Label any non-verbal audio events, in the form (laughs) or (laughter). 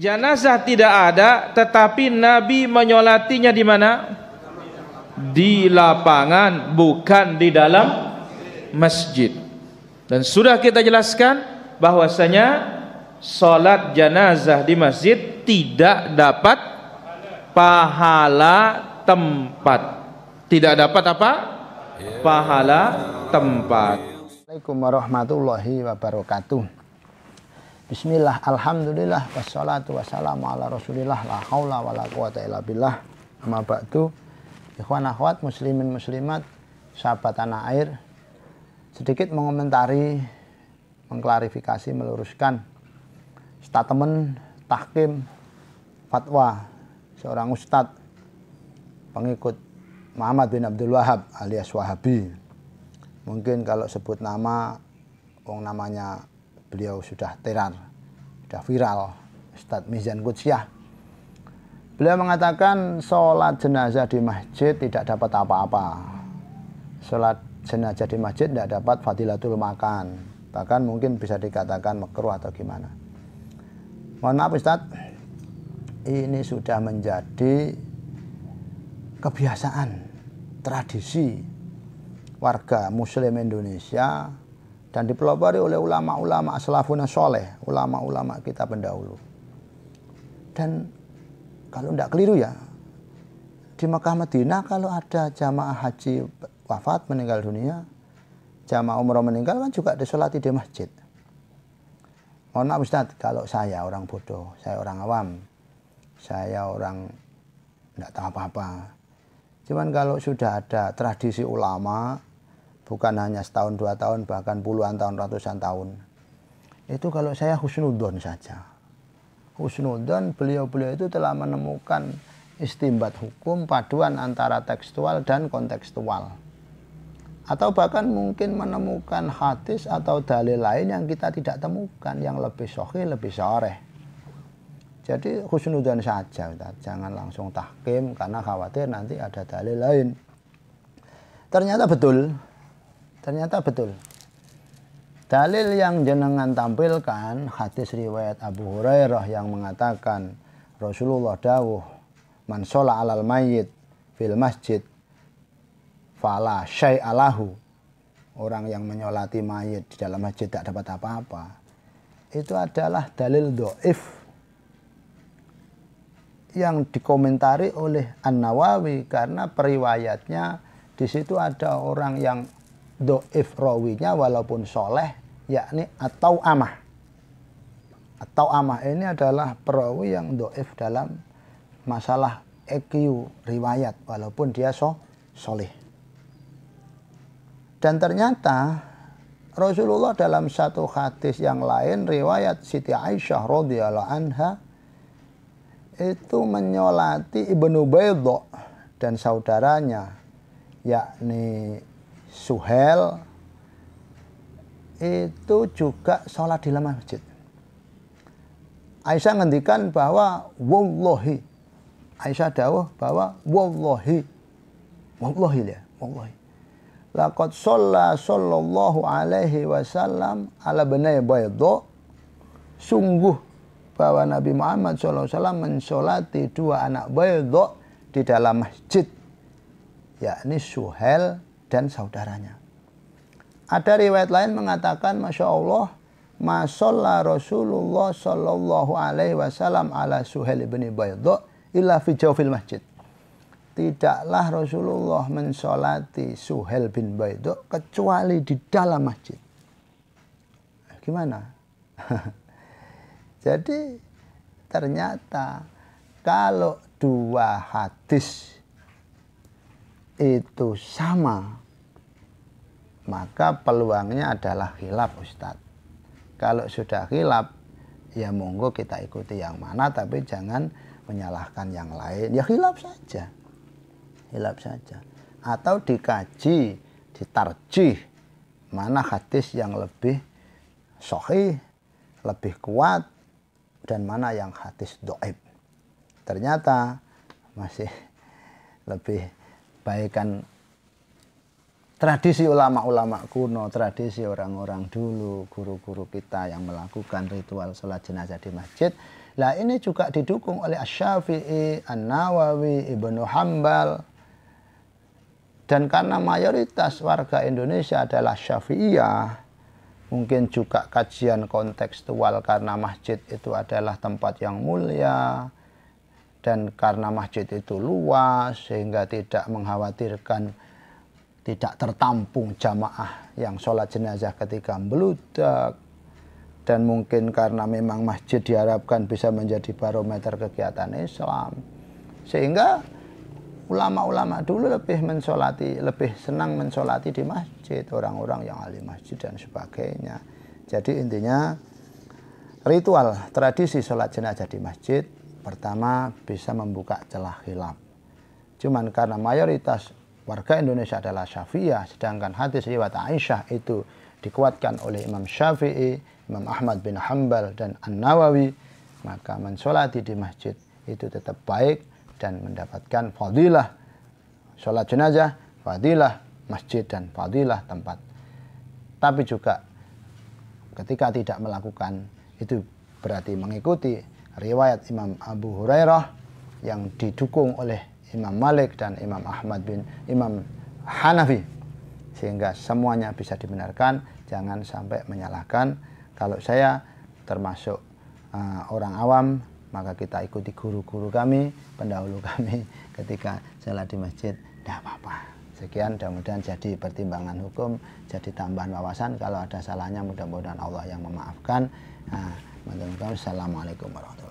Jenazah tidak ada tetapi Nabi menyolatinya di mana? Di lapangan bukan di dalam masjid. Dan sudah kita jelaskan bahwasanya salat jenazah di masjid tidak dapat pahala tempat. Tidak dapat apa? Pahala tempat. Assalamualaikum warahmatullahi wabarakatuh. Bismillah, Alhamdulillah, wassalatu wassalamu ala rasulillah, la hawla wa la quwata illa billah, amma ba'du, ikhwan akhwat, muslimin muslimat, sahabat tanah air, sedikit mengomentari, mengklarifikasi, meluruskan statement, tahkim, fatwa seorang ustadz pengikut Muhammad bin Abdul Wahab alias Wahabi. Mungkin kalau sebut nama, wong namanya beliau sudah terang, sudah viral, Ustadz Mizan Kutsiah. Beliau mengatakan sholat jenazah di masjid tidak dapat apa-apa. Sholat jenazah di masjid tidak dapat fadilatul makan. Bahkan mungkin bisa dikatakan makruh atau gimana. Mohon maaf Ustadz, ini sudah menjadi kebiasaan, tradisi warga muslim Indonesia dan dipelopori oleh ulama-ulama salafun soleh, ulama-ulama kita pendahulu. Dan kalau tidak keliru ya, di Mekah Medina kalau ada jamaah haji wafat meninggal dunia, jamaah umroh meninggal kan juga disolati di masjid. Mohon maaf Ustaz, kalau saya orang bodoh, saya orang awam, saya orang tidak tahu apa-apa. Cuman kalau sudah ada tradisi ulama, bukan hanya setahun dua tahun bahkan puluhan tahun ratusan tahun itu kalau saya husnudon saja husnudon beliau-beliau itu telah menemukan istimbat hukum paduan antara tekstual dan kontekstual atau bahkan mungkin menemukan hadis atau dalil lain yang kita tidak temukan yang lebih sohi lebih sore jadi husnudon saja jangan langsung tahkim karena khawatir nanti ada dalil lain ternyata betul Ternyata betul. Dalil yang jenengan tampilkan hadis riwayat Abu Hurairah yang mengatakan Rasulullah dawuh man sholat alal mayyit fil masjid fala alahu orang yang menyolati mayit di dalam masjid tidak dapat apa-apa itu adalah dalil do'if yang dikomentari oleh An-Nawawi karena periwayatnya di situ ada orang yang do'if rawinya walaupun soleh yakni atau amah atau amah ini adalah perawi yang do'if dalam masalah EQ riwayat walaupun dia so soleh dan ternyata Rasulullah dalam satu hadis yang lain riwayat Siti Aisyah radhiyallahu anha itu menyolati Ibnu Baidho dan saudaranya yakni Suhel itu juga sholat di dalam masjid. Aisyah ngendikan bahwa wallahi. Aisyah dawuh bahwa wallahi. Wallahi ya, wallahi. Laqad shalla sallallahu alaihi wasallam ala benai baydo. Sungguh bahwa Nabi Muhammad SAW mensolati dua anak baydo di dalam masjid. Yakni Suhel dan saudaranya. Ada riwayat lain mengatakan, Masya Allah, Masolla Rasulullah Sallallahu Alaihi Wasallam ala Suhail bin Baydo illa fi jawfil masjid. Tidaklah Rasulullah mensolati Suhail bin Baydo kecuali di dalam masjid. Gimana? (laughs) Jadi ternyata kalau dua hadis itu sama, maka peluangnya adalah hilap Ustadz. Kalau sudah hilap, ya monggo kita ikuti yang mana, tapi jangan menyalahkan yang lain. Ya hilap saja, hilap saja. Atau dikaji, ditarjih, mana hadis yang lebih sohi lebih kuat, dan mana yang hadis doib. Ternyata masih lebih baikan tradisi ulama-ulama kuno, tradisi orang-orang dulu, guru-guru kita yang melakukan ritual sholat jenazah di masjid. Lah ini juga didukung oleh Asyafi'i, syafii An-Nawawi, Ibnu Hambal. Dan karena mayoritas warga Indonesia adalah Syafi'iyah, mungkin juga kajian kontekstual karena masjid itu adalah tempat yang mulia, dan karena masjid itu luas sehingga tidak mengkhawatirkan tidak tertampung jamaah yang sholat jenazah ketika meludak dan mungkin karena memang masjid diharapkan bisa menjadi barometer kegiatan Islam sehingga ulama-ulama dulu lebih mensolati lebih senang mensolati di masjid orang-orang yang ahli masjid dan sebagainya jadi intinya ritual tradisi sholat jenazah di masjid Pertama, bisa membuka celah hilaf Cuman karena mayoritas warga Indonesia adalah Syafi'iyah, sedangkan hadis riwayat Aisyah itu dikuatkan oleh Imam Syafi'i, Imam Ahmad bin Hambal dan An-Nawawi, maka mensolati di masjid itu tetap baik dan mendapatkan fadilah sholat jenazah, fadilah masjid dan fadilah tempat. Tapi juga ketika tidak melakukan itu berarti mengikuti riwayat Imam Abu Hurairah yang didukung oleh Imam Malik dan Imam Ahmad bin Imam Hanafi sehingga semuanya bisa dibenarkan jangan sampai menyalahkan kalau saya termasuk uh, orang awam maka kita ikuti guru-guru kami pendahulu (laughs) kami ketika salat di masjid tidak apa-apa sekian mudah-mudahan jadi pertimbangan hukum jadi tambahan wawasan kalau ada salahnya mudah-mudahan Allah yang memaafkan nah, Assalamualaikum warahmatullahi wabarakatuh